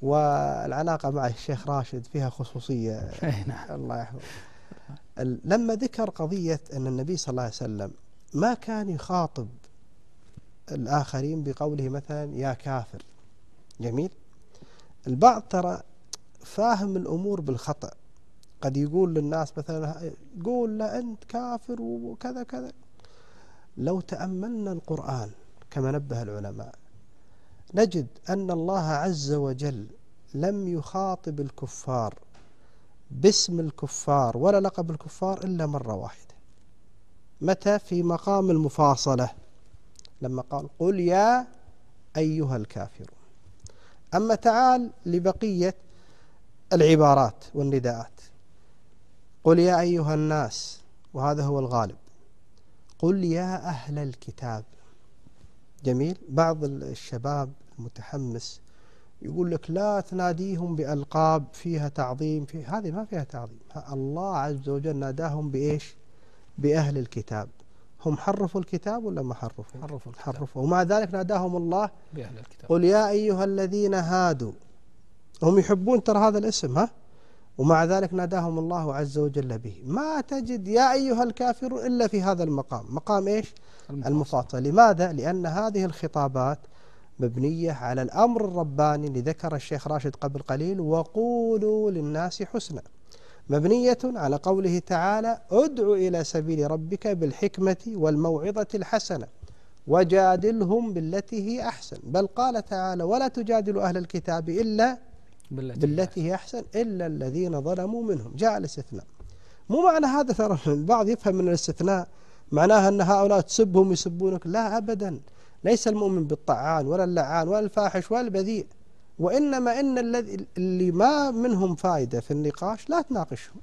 والعلاقة مع الشيخ راشد فيها خصوصية (laughs) اي نعم. الله يحفظه لما ذكر قضية أن النبي صلى الله عليه وسلم ما كان يخاطب الآخرين بقوله مثلا يا كافر جميل البعض ترى فاهم الأمور بالخطأ قد يقول للناس مثلا قول لا أنت كافر وكذا كذا لو تأملنا القرآن كما نبه العلماء نجد أن الله عز وجل لم يخاطب الكفار باسم الكفار ولا لقب الكفار إلا مرة واحدة متى في مقام المفاصلة لما قال قل يا أيها الكافرون أما تعال لبقية العبارات والنداءات قل يا أيها الناس وهذا هو الغالب قل يا أهل الكتاب جميل بعض الشباب المتحمس يقول لك لا تناديهم بألقاب فيها تعظيم في هذه ما فيها تعظيم الله عز وجل ناداهم بإيش بأهل الكتاب هم حرفوا الكتاب ولا ما حرفوا حرفوا الكتاب حرفوا ومع ذلك ناداهم الله بأهل الكتاب قل يا أيها الذين هادوا هم يحبون ترى هذا الاسم ها ومع ذلك ناداهم الله عز وجل به ما تجد يا أيها الكافرون إلا في هذا المقام مقام إيش المفاصلة. المفاصلة لماذا؟ لأن هذه الخطابات مبنية على الأمر الرباني اللي ذكر الشيخ راشد قبل قليل وقولوا للناس حسنا مبنية على قوله تعالى ادعو إلى سبيل ربك بالحكمة والموعظة الحسنة وجادلهم بالتي هي أحسن بل قال تعالى ولا تجادل أهل الكتاب إلا بالتي, بالتي هي أحسن إلا الذين ظلموا منهم جاء الاستثناء مو معنى هذا ترى البعض يفهم من الاستثناء معناها أن هؤلاء تسبهم يسبونك لا أبدا ليس المؤمن بالطعان ولا اللعان ولا الفاحش ولا البذيء وإنما إن الذي اللي ما منهم فائدة في النقاش لا تناقشهم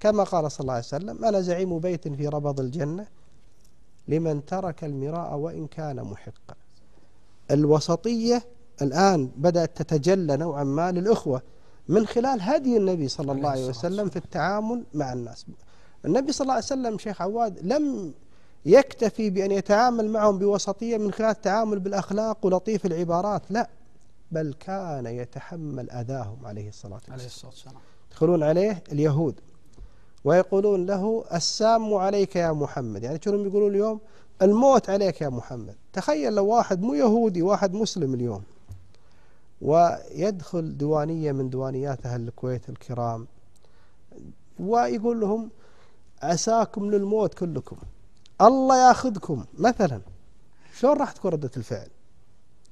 كما قال صلى الله عليه وسلم أنا زعيم بيت في ربض الجنة لمن ترك المراء وإن كان محقا الوسطية الآن بدأت تتجلى نوعا ما للأخوة من خلال هدي النبي صلى الله عليه وسلم في التعامل مع الناس النبي صلى الله عليه وسلم شيخ عواد لم يكتفي بأن يتعامل معهم بوسطية من خلال التعامل بالأخلاق ولطيف العبارات لا بل كان يتحمل أذاهم عليه الصلاة والسلام عليه الصلاة والسلام يدخلون عليه اليهود ويقولون له السام عليك يا محمد يعني كانوا يقولون اليوم الموت عليك يا محمد تخيل لو واحد مو يهودي واحد مسلم اليوم ويدخل دوانية من دوانيات أهل الكويت الكرام ويقول لهم عساكم للموت كلكم الله ياخذكم مثلا شلون راح تكون ردة الفعل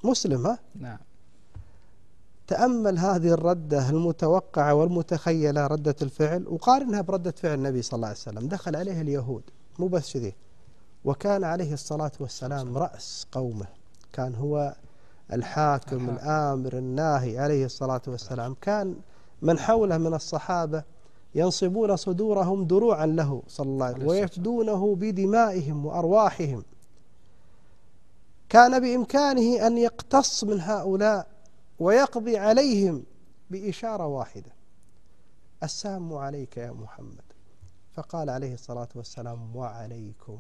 مسلم ها نعم تأمل هذه الردة المتوقعة والمتخيلة ردة الفعل وقارنها بردة فعل النبي صلى الله عليه وسلم دخل عليه اليهود مو بس كذي وكان عليه الصلاة والسلام رأس قومه كان هو الحاكم الآمر الناهي عليه الصلاة والسلام كان من حوله من الصحابة ينصبون صدورهم دروعا له صلى الله عليه وسلم ويفدونه بدمائهم وأرواحهم كان بإمكانه أن يقتص من هؤلاء ويقضي عليهم بإشارة واحدة السام عليك يا محمد فقال عليه الصلاة والسلام وعليكم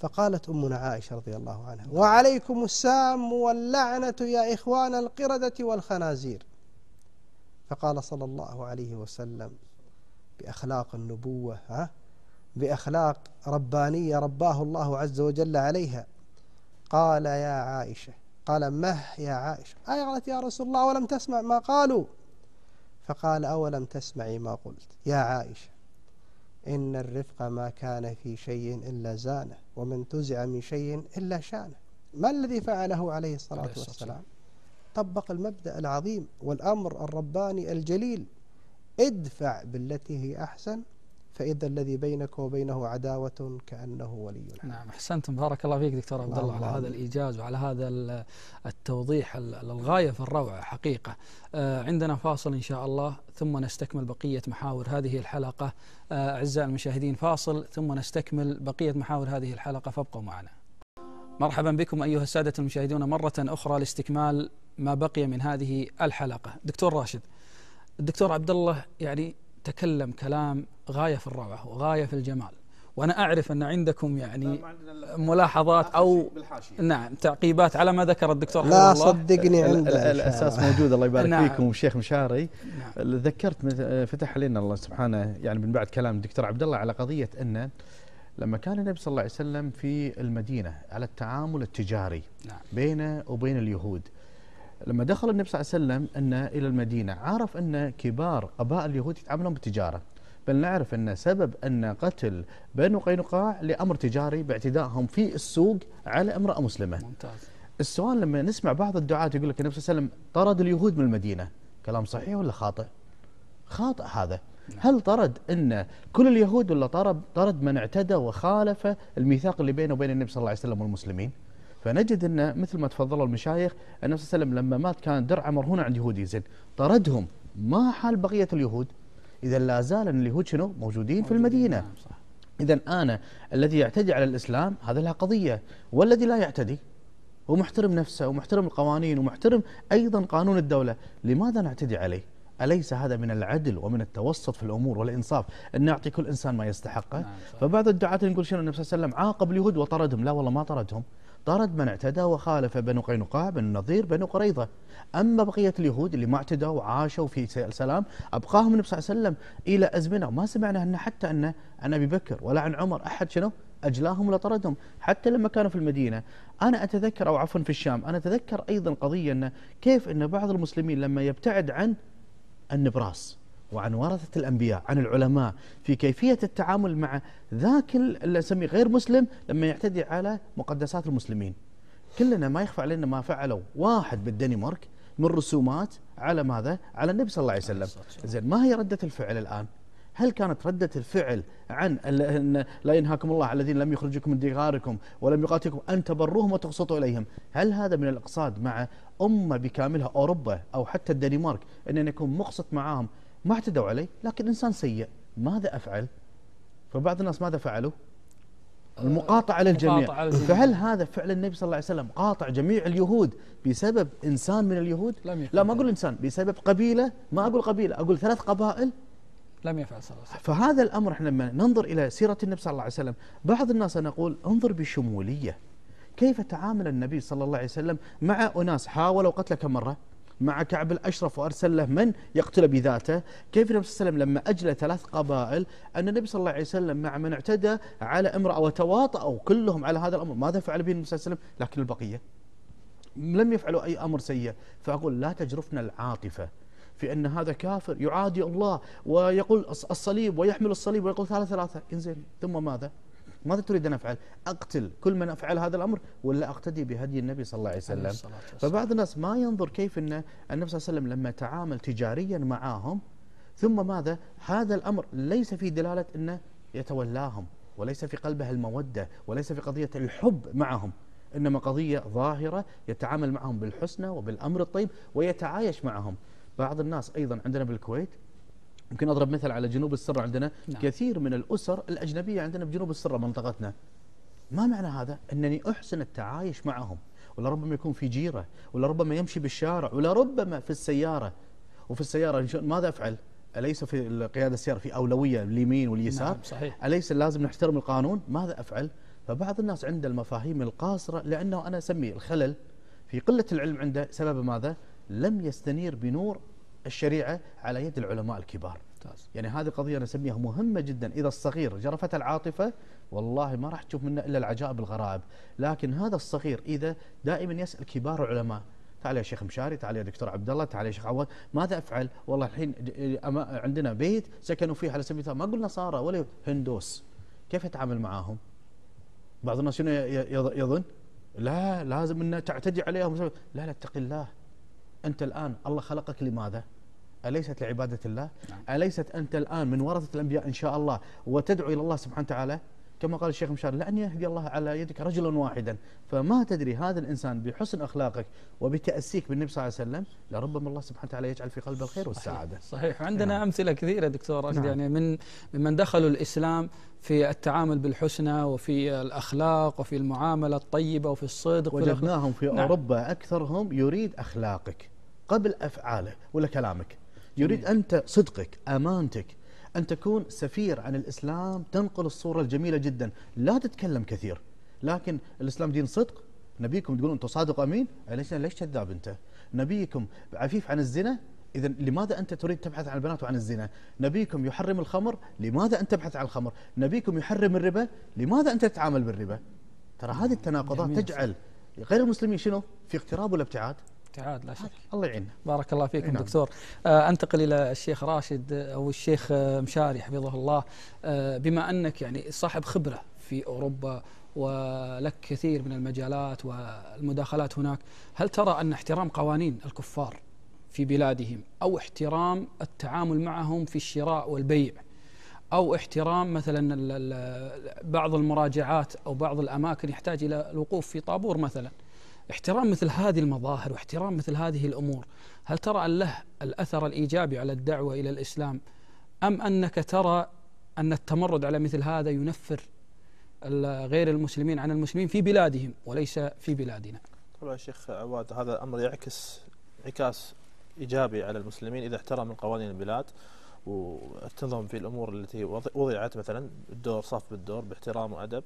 فقالت أمنا عائشة رضي الله عنها وعليكم السام واللعنة يا إخوان القردة والخنازير فقال صلى الله عليه وسلم بأخلاق النبوة ها بأخلاق ربانية رباه الله عز وجل عليها قال يا عائشة قال مه يا عائشة آية قالت يا رسول الله ولم تسمع ما قالوا فقال أولم تسمعي ما قلت يا عائشة إن الرفق ما كان في شيء إلا زانه ومن تزع من شيء إلا شانه ما الذي فعله عليه الصلاة والسلام طبق المبدأ العظيم والأمر الرباني الجليل ادفع بالتي هي أحسن فإذا الذي بينك وبينه عداوة كأنه ولي حميد. نعم أحسنتم بارك الله فيك دكتور عبد الله على نعم. هذا الإيجاز وعلى هذا التوضيح الغاية في الروعة حقيقة آه، عندنا فاصل إن شاء الله ثم نستكمل بقية محاور هذه الحلقة آه، أعزائي المشاهدين فاصل ثم نستكمل بقية محاور هذه الحلقة فابقوا معنا مرحبا بكم أيها السادة المشاهدون مرة أخرى لاستكمال ما بقي من هذه الحلقه دكتور راشد الدكتور عبد الله يعني تكلم كلام غايه في الروعه وغايه في الجمال وانا اعرف ان عندكم يعني ملاحظات او نعم تعقيبات على ما ذكر الدكتور لا صدقني عندك الاساس موجود الله يبارك نعم فيكم الشيخ مشاري نعم ذكرت فتح علينا الله سبحانه يعني من بعد كلام الدكتور عبد الله على قضيه انه لما كان النبي صلى الله عليه وسلم في المدينه على التعامل التجاري نعم بينه وبين اليهود لما دخل النبي صلى الله عليه وسلم أن إلى المدينة عرف أن كبار قبائل اليهود يتعاملون بالتجارة بل نعرف أن سبب أن قتل بنو قينقاع لأمر تجاري باعتدائهم في السوق على امرأة مسلمة ممتاز السؤال لما نسمع بعض الدعاة يقول لك النبي صلى الله عليه وسلم طرد اليهود من المدينة كلام صحيح ولا خاطئ خاطئ هذا نعم. هل طرد ان كل اليهود ولا طرد طرد من اعتدى وخالف الميثاق اللي بينه وبين النبي صلى الله عليه وسلم والمسلمين؟ فنجد أن مثل ما تفضل المشايخ النبي صلى الله عليه وسلم لما مات كان درعه مرهونة عند يهودي زين طردهم ما حال بقية اليهود إذا لا زال اليهود شنو موجودين في المدينة نعم، إذا أنا الذي يعتدي على الإسلام هذا لها قضية والذي لا يعتدي ومحترم نفسه ومحترم القوانين ومحترم أيضا قانون الدولة لماذا نعتدي عليه أليس هذا من العدل ومن التوسط في الأمور والإنصاف أن نعطي كل إنسان ما يستحقه نعم، فبعض الدعاة نقول شنو النبي صلى الله عليه وسلم عاقب اليهود وطردهم لا والله ما طردهم طرد من اعتدى وخالف بنو قينقاع بنو النظير بنو قريظة أما بقية اليهود اللي ما اعتدوا وعاشوا في السلام أبقاهم النبي صلى الله عليه وسلم إلى أزمنة وما سمعنا أن حتى أن عن أبي بكر ولا عن عمر أحد شنو أجلاهم ولا طردهم حتى لما كانوا في المدينة أنا أتذكر أو عفوا في الشام أنا أتذكر أيضا قضية أن كيف أن بعض المسلمين لما يبتعد عن النبراس وعن ورثة الأنبياء عن العلماء في كيفية التعامل مع ذاك اللي نسميه غير مسلم لما يعتدي على مقدسات المسلمين كلنا ما يخفى علينا ما فعلوا واحد بالدنمارك من رسومات على ماذا؟ على النبي صلى الله عليه وسلم زين ما هي ردة الفعل الآن؟ هل كانت ردة الفعل عن أن لا ينهاكم الله على الذين لم يخرجكم من دياركم ولم يقاتلكم أن تبروهم وتقسطوا إليهم هل هذا من الإقصاد مع أمة بكاملها أوروبا أو حتى الدنمارك أن يكون مقسط معاهم ما اعتدوا علي لكن انسان سيء ماذا افعل؟ فبعض الناس ماذا فعلوا؟ آه، المقاطعة للجميع فهل هذا فعل النبي صلى الله عليه وسلم قاطع جميع اليهود بسبب إنسان من اليهود لم لا ما أقول إنسان بسبب قبيلة ما أقول قبيلة أقول ثلاث قبائل لم يفعل صلى الله عليه وسلم فهذا الأمر احنا لما ننظر إلى سيرة النبي صلى الله عليه وسلم بعض الناس أنا أقول انظر بشمولية كيف تعامل النبي صلى الله عليه وسلم مع أناس حاولوا قتله كم مرة مع كعب الأشرف وأرسل له من يقتل بذاته كيف النبي صلى الله عليه وسلم لما أجلى ثلاث قبائل أن النبي صلى الله عليه وسلم مع من اعتدى على امرأة وتواطأوا كلهم على هذا الأمر ماذا فعل به النبي صلى الله عليه وسلم لكن البقية لم يفعلوا أي أمر سيء فأقول لا تجرفنا العاطفة في أن هذا كافر يعادي الله ويقول الصليب ويحمل الصليب ويقول ثلاثة ثلاثة انزين ثم ماذا ماذا تريد أن أفعل أقتل كل من أفعل هذا الأمر ولا أقتدي بهدي النبي صلى الله عليه وسلم فبعض الناس ما ينظر كيف أن النبي صلى الله عليه وسلم لما تعامل تجاريا معهم ثم ماذا هذا الأمر ليس في دلالة أنه يتولاهم وليس في قلبه المودة وليس في قضية الحب معهم إنما قضية ظاهرة يتعامل معهم بالحسنى وبالأمر الطيب ويتعايش معهم بعض الناس أيضا عندنا بالكويت يمكن اضرب مثل على جنوب السره عندنا نعم. كثير من الاسر الاجنبيه عندنا بجنوب السره منطقتنا ما معنى هذا انني احسن التعايش معهم ولربما يكون في جيره ولربما يمشي بالشارع ولربما في السياره وفي السياره ماذا افعل اليس في قياده السياره في اولويه اليمين واليسار نعم صحيح. اليس لازم نحترم القانون ماذا افعل فبعض الناس عنده المفاهيم القاصره لانه انا اسميه الخلل في قله العلم عنده سبب ماذا لم يستنير بنور الشريعه على يد العلماء الكبار ممتاز. يعني هذه قضيه انا اسميها مهمه جدا اذا الصغير جرفت العاطفه والله ما راح تشوف منه الا العجائب الغرائب لكن هذا الصغير اذا دائما يسال كبار العلماء تعال يا شيخ مشاري تعال يا دكتور عبد الله تعال يا شيخ عواد ماذا افعل والله الحين عندنا بيت سكنوا فيه على سبيل المثال ما قلنا صارة ولا هندوس كيف اتعامل معاهم بعض الناس شنو يظن لا لازم ان تعتدي عليهم لا لا اتق الله انت الان الله خلقك لماذا أليست لعبادة الله نعم. أليست أنت الآن من ورثة الأنبياء إن شاء الله وتدعو إلى الله سبحانه وتعالى كما قال الشيخ مشار لأن يهدي الله على يدك رجلا واحدا فما تدري هذا الإنسان بحسن أخلاقك وبتأسيك بالنبي صلى الله عليه وسلم لربما الله سبحانه وتعالى يجعل في قلبه الخير والسعادة صحيح عندنا نعم. أمثلة كثيرة دكتور نعم. يعني من ممن دخلوا الإسلام في التعامل بالحسنى وفي الأخلاق وفي المعاملة الطيبة وفي الصدق وجدناهم في, في نعم. أوروبا نعم. أكثرهم يريد أخلاقك قبل أفعاله ولا كلامك يريد أنت صدقك أمانتك أن تكون سفير عن الإسلام تنقل الصورة الجميلة جدا لا تتكلم كثير لكن الإسلام دين صدق نبيكم تقولون أنت صادق أمين ليش ليش كذاب أنت نبيكم عفيف عن الزنا إذا لماذا أنت تريد تبحث عن البنات وعن الزنا نبيكم يحرم الخمر لماذا أنت تبحث عن الخمر نبيكم يحرم الربا لماذا أنت تتعامل بالربا ترى هذه التناقضات تجعل غير المسلمين شنو في اقتراب والابتعاد ابتعاد لا شك الله يعيننا بارك الله فيكم نعم. دكتور آه انتقل الى الشيخ راشد او الشيخ آه، مشاري حفظه الله آه بما انك يعني صاحب خبره في اوروبا ولك كثير من المجالات والمداخلات هناك هل ترى ان احترام قوانين الكفار في بلادهم او احترام التعامل معهم في الشراء والبيع او احترام مثلا بعض المراجعات او بعض الاماكن يحتاج الى الوقوف في طابور مثلا احترام مثل هذه المظاهر واحترام مثل هذه الامور هل ترى ان له الاثر الايجابي على الدعوه الى الاسلام ام انك ترى ان التمرد على مثل هذا ينفر غير المسلمين عن المسلمين في بلادهم وليس في بلادنا. طبعا شيخ عواد هذا الامر يعكس انعكاس ايجابي على المسلمين اذا احترم من قوانين البلاد وتنظم في الامور التي وضعت مثلا الدور صف بالدور باحترام وادب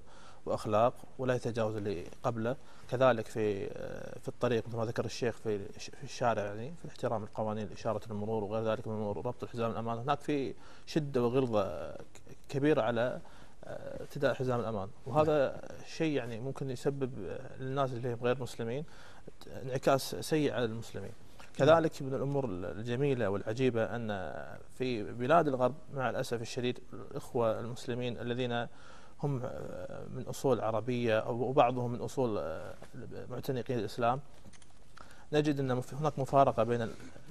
واخلاق ولا يتجاوز اللي قبله كذلك في آه، في الطريق مثل ما ذكر الشيخ في في الشارع يعني في الاحترام للقوانين اشاره المرور وغير ذلك من الامور ربط الحزام الامان هناك في شده وغلظه كبيره على ارتداء آه، حزام الامان وهذا شيء يعني ممكن يسبب آه، للناس اللي هم غير مسلمين انعكاس سيء على المسلمين كذلك من الامور الجميله والعجيبه ان في بلاد الغرب مع الاسف الشديد الاخوه المسلمين الذين هم آه، من أصول عربية وبعضهم من أصول آه، معتنقين الإسلام نجد أن هناك مفارقة بين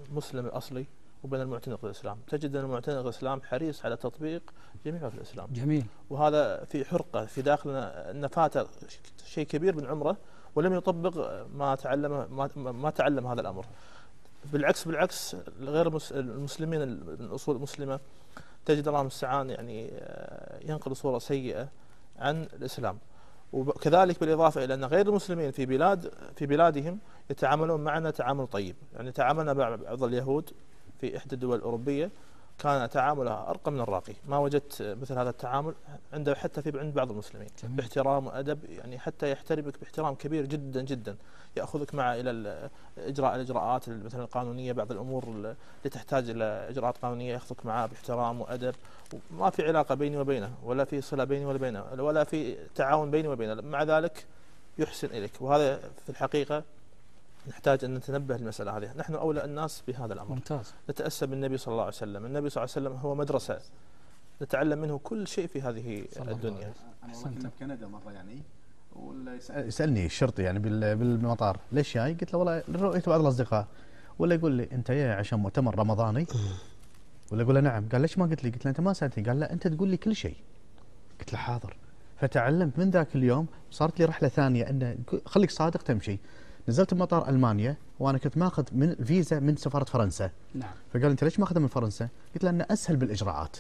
المسلم الأصلي وبين المعتنق الإسلام تجد أن المعتنق الإسلام حريص على تطبيق جميع في الإسلام جميل وهذا في حرقة في داخلنا أن فات شيء كبير من عمره ولم يطبق ما تعلم ما تعلم هذا الأمر بالعكس بالعكس غير المسلمين من اصول مسلمه تجد الله المستعان يعني آه، ينقل صورة سيئة عن الإسلام وكذلك بالإضافة إلى أن غير المسلمين في بلاد في بلادهم يتعاملون معنا تعامل طيب يعني تعاملنا مع بعض اليهود في إحدى الدول الأوروبية كان تعامله أرقى من الراقي ما وجدت مثل هذا التعامل عنده حتى في عند بعض المسلمين جميل. باحترام وأدب يعني حتى يحترمك باحترام كبير جدا جدا يأخذك معه إلى إجراء الإجراءات مثلا القانونية بعض الأمور اللي تحتاج إلى إجراءات قانونية يأخذك معه باحترام وأدب ما في علاقة بيني وبينه ولا في صلة بيني وبينه ولا في تعاون بيني وبينه مع ذلك يحسن إليك وهذا في الحقيقة نحتاج أن نتنبه للمسألة هذه نحن أولى الناس بهذا الأمر ممتاز نتأسى بالنبي صلى الله عليه وسلم النبي صلى الله عليه وسلم هو مدرسة نتعلم منه كل شيء في هذه الدنيا أحسنت في كندا مرة يعني أه، يسالني الشرطي يعني بالمطار ليش جاي؟ قلت له والله رؤيه بعض الاصدقاء ولا يقول لي انت جاي عشان مؤتمر رمضاني ولا اقول له نعم قال ليش ما قلت لي؟ قلت له انت ما سالتني قال لا انت تقول لي كل شيء قلت له حاضر فتعلمت من ذاك اليوم صارت لي رحله ثانيه انه خليك صادق تمشي نزلت بمطار المانيا وانا كنت ماخذ من فيزا من سفاره فرنسا نعم فقال انت ليش ماخذها من فرنسا؟ قلت له انه اسهل بالاجراءات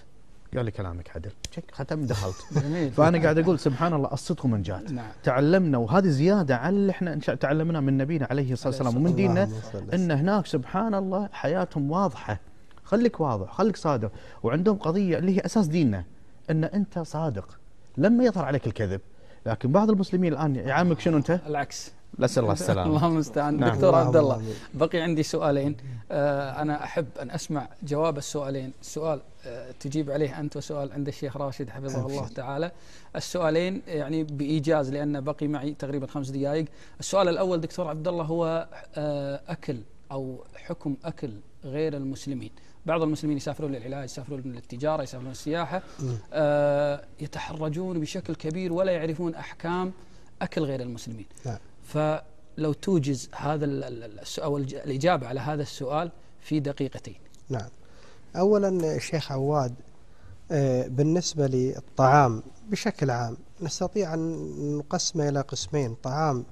قال لي كلامك عدل شك ختم دخلت (laughs) فانا قاعد اقول سبحان الله الصدق من جات نعم. تعلمنا وهذه زياده على اللي احنا تعلمناه من نبينا عليه الصلاه والسلام ومن ديننا ان هناك سبحان الله حياتهم واضحه خليك واضح خليك صادق وعندهم قضيه اللي هي اساس ديننا ان انت صادق لما يظهر عليك الكذب لكن بعض المسلمين الان يعاملك شنو انت؟ العكس نسال الله (laughs) السلامه اللهم المستعان نعم. دكتور عبد الله بقي عندي سؤالين آه انا احب ان اسمع جواب السؤالين سؤال آه تجيب عليه انت وسؤال عند الشيخ راشد حفظه الله تعالى السؤالين يعني بايجاز لان بقي معي تقريبا خمس دقائق السؤال الاول دكتور عبد الله هو آه اكل او حكم اكل غير المسلمين بعض المسلمين يسافرون للعلاج يسافرون للتجارة يسافرون للسياحة نعم. آه يتحرجون بشكل كبير ولا يعرفون أحكام أكل غير المسلمين نعم. فلو توجز هذا أو الإجابة على هذا السؤال في دقيقتين نعم أولا شيخ عواد آه، بالنسبة للطعام بشكل عام نستطيع أن نقسمه إلى قسمين طعام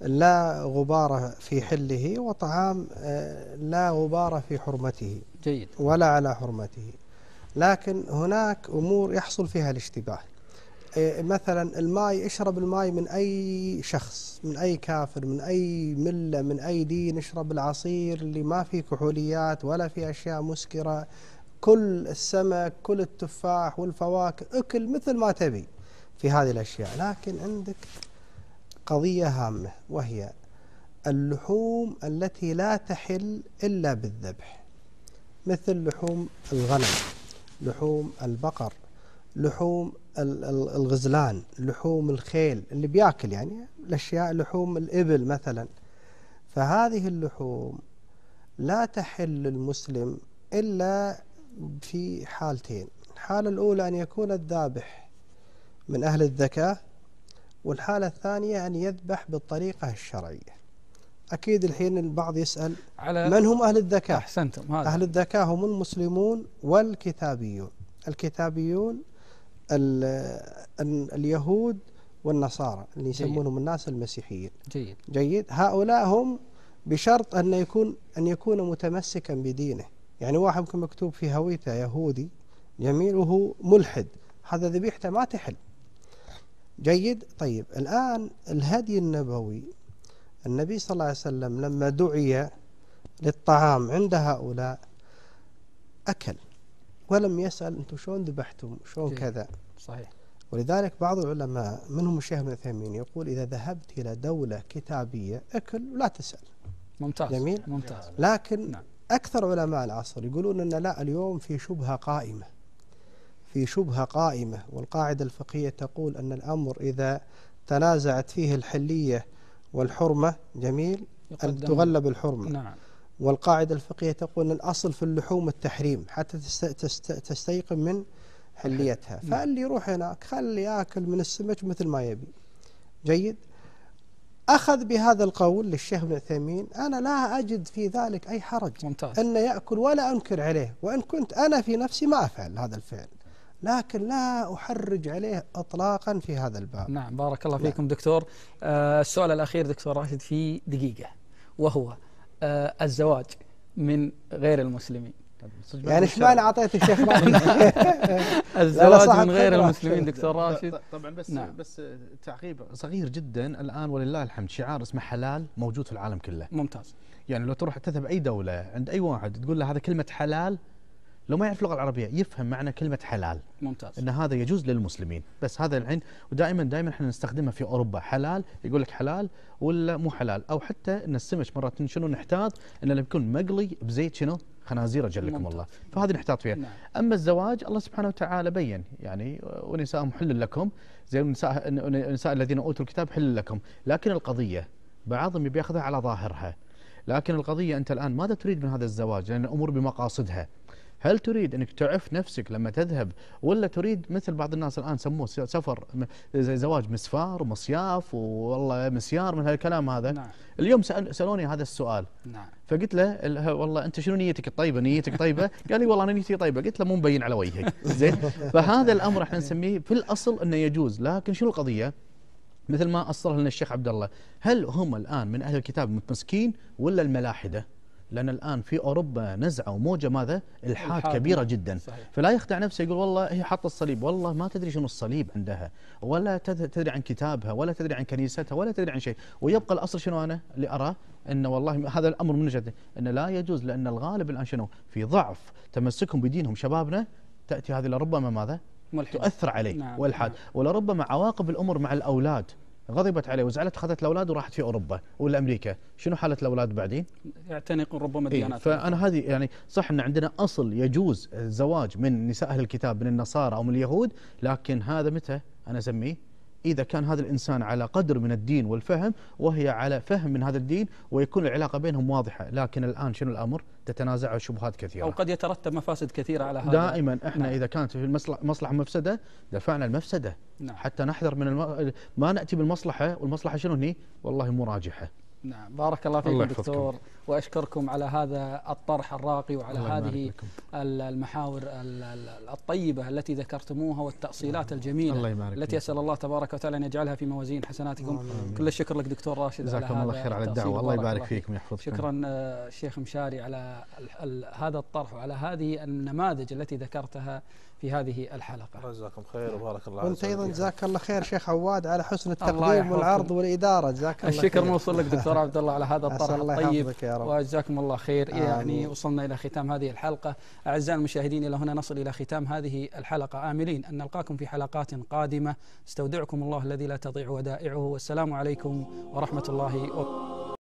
لا غبار في حله وطعام آه، لا غبار في حرمته جيد ولا على حرمته لكن هناك أمور يحصل فيها الاشتباه إيه، مثلا الماي اشرب الماي من أي شخص من أي كافر من أي ملة من أي دين اشرب العصير اللي ما فيه كحوليات ولا فيه أشياء مسكرة كل السمك كل التفاح والفواكه اكل مثل ما تبي في هذه الأشياء لكن عندك قضية هامة وهي اللحوم التي لا تحل إلا بالذبح مثل لحوم الغنم لحوم البقر لحوم الغزلان لحوم الخيل اللي بياكل يعني الأشياء لحوم الإبل مثلا فهذه اللحوم لا تحل المسلم إلا في حالتين الحالة الأولى أن يكون الذابح من أهل الذكاء والحالة الثانية أن يذبح بالطريقة الشرعية أكيد الحين البعض يسأل على من هم أهل الذكاء أحسنتم هذا أهل الذكاء هم المسلمون والكتابيون الكتابيون اليهود والنصارى اللي يسمونهم الناس المسيحيين جيد جيد هؤلاء هم بشرط أن يكون أن يكون متمسكا بدينه يعني واحد ممكن مكتوب في هويته يهودي جميل وهو ملحد هذا ذبيحته ما تحل جيد طيب الآن الهدي النبوي النبي صلى الله عليه وسلم لما دعي للطعام عند هؤلاء أكل ولم يسأل أنتم شلون ذبحتم شلون كذا صحيح ولذلك بعض العلماء منهم الشيخ ابن عثيمين يقول إذا ذهبت إلى دولة كتابية اكل ولا تسأل ممتاز جميل ممتاز لكن نعم. أكثر علماء العصر يقولون أن لا اليوم في شبهة قائمة في شبهة قائمة والقاعدة الفقهية تقول أن الأمر إذا تنازعت فيه الحلية والحرمة جميل أن تغلب الحرمة نعم. والقاعدة الفقهية تقول الأصل في اللحوم التحريم حتى تستيقن من حليتها نعم. فاللي يروح هناك خلي ياكل من السمك مثل ما يبي جيد أخذ بهذا القول للشيخ ابن عثيمين أنا لا أجد في ذلك أي حرج ممتاز. أن يأكل ولا أنكر عليه وإن كنت أنا في نفسي ما أفعل هذا الفعل لكن لا أحرج عليه إطلاقا في هذا الباب نعم بارك الله نعم. فيكم نعم. دكتور آه السؤال الأخير دكتور راشد في دقيقة وهو آه، الزواج من غير المسلمين يعني ايش معنى اعطيت الشيخ (laughs) الزواج من غير المسلمين دكتور راشد طبعا بس نعم. بس تعقيب صغير جدا الان ولله الحمد شعار اسمه حلال موجود في العالم كله ممتاز يعني لو تروح تذهب اي دوله عند اي واحد تقول له هذا كلمه حلال لو ما يعرف اللغه العربيه يفهم معنى كلمه حلال ممتاز ان هذا يجوز للمسلمين بس هذا الحين ودائما دائما احنا نستخدمها في اوروبا حلال يقول لك حلال ولا مو حلال او حتى ان السمك مرات شنو نحتاج انه يكون مقلي بزيت شنو خنازير اجلكم الله فهذه نحتاط فيها نعم. اما الزواج الله سبحانه وتعالى بين يعني ونساء محل لكم زي النساء النساء الذين اوتوا الكتاب حل لكم لكن القضيه بعضهم بياخذها على ظاهرها لكن القضيه انت الان ماذا تريد من هذا الزواج لان الامور بمقاصدها هل تريد أنك تعف نفسك لما تذهب ولا تريد مثل بعض الناس الآن سموه سفر زي زواج مسفار ومصياف والله مسيار من هالكلام هذا نعم. اليوم سألوني هذا السؤال نعم. فقلت له والله أنت شنو نيتك الطيبة نيتك طيبة (laughs) قال لي والله أنا نيتي طيبة قلت له مو مبين على وجهك (laughs) زين فهذا الأمر احنا نسميه في الأصل أنه يجوز لكن شنو القضية مثل ما أصله لنا الشيخ عبد الله هل هم الآن من أهل الكتاب متمسكين ولا الملاحدة لان الان في اوروبا نزعه وموجه ماذا؟ الحاد, كبيره جدا صحيح. فلا يخدع نفسه يقول والله هي حاطه الصليب والله ما تدري شنو الصليب عندها ولا تدري عن كتابها ولا تدري عن كنيستها ولا تدري عن شيء ويبقى الاصل شنو انا اللي اراه ان والله هذا الامر من جد انه لا يجوز لان الغالب الان شنو؟ في ضعف تمسكهم بدينهم شبابنا تاتي هذه لربما ماذا؟ ملحد. تؤثر عليه نعم. والحاد نعم. ولربما عواقب الامور مع الاولاد غضبت عليه وزعلت اخذت الاولاد وراحت في اوروبا ولا امريكا، شنو حاله الاولاد بعدين؟ يعتنقون ربما الديانات إيه فانا هذه يعني صح ان عندنا اصل يجوز الزواج من نساء اهل الكتاب من النصارى او من اليهود، لكن هذا متى؟ انا اسميه إذا كان هذا الإنسان على قدر من الدين والفهم وهي على فهم من هذا الدين ويكون العلاقة بينهم واضحة لكن الآن شنو الأمر تتنازع شبهات كثيرة أو قد يترتب مفاسد كثيرة على هذا دائما إحنا نعم. إذا كانت في مصلحة مفسدة دفعنا المفسدة نعم. حتى نحذر من الم... ما نأتي بالمصلحة والمصلحة شنو هني والله مراجحة نعم بارك الله فيك الله دكتور وأشكركم على هذا الطرح الراقي وعلى هذه المحاور الطيبة التي ذكرتموها والتأصيلات نعم. الجميلة الله التي أسأل الله تبارك وتعالى أن يجعلها في موازين حسناتكم الله كل الشكر لك دكتور راشد جزاكم الله خير على الدعوة الله يبارك فيكم ويحفظكم شكرا آه، شيخ مشاري على هذا الطرح وعلى هذه النماذج التي ذكرتها في هذه الحلقة جزاكم خير وبارك الله وانت أيضا جزاك الله خير شيخ عواد على حسن التقديم والعرض والإدارة جزاك الله الشكر موصول لك دكتور عبد الله على هذا (laughs) الطرح الطيب رب وجزاكم الله خير آمين. يعني وصلنا إلى ختام هذه الحلقة أعزائي المشاهدين إلى هنا نصل إلى ختام هذه الحلقة آملين أن نلقاكم في حلقات قادمة استودعكم الله الذي لا تضيع ودائعه والسلام عليكم ورحمة الله وبركاته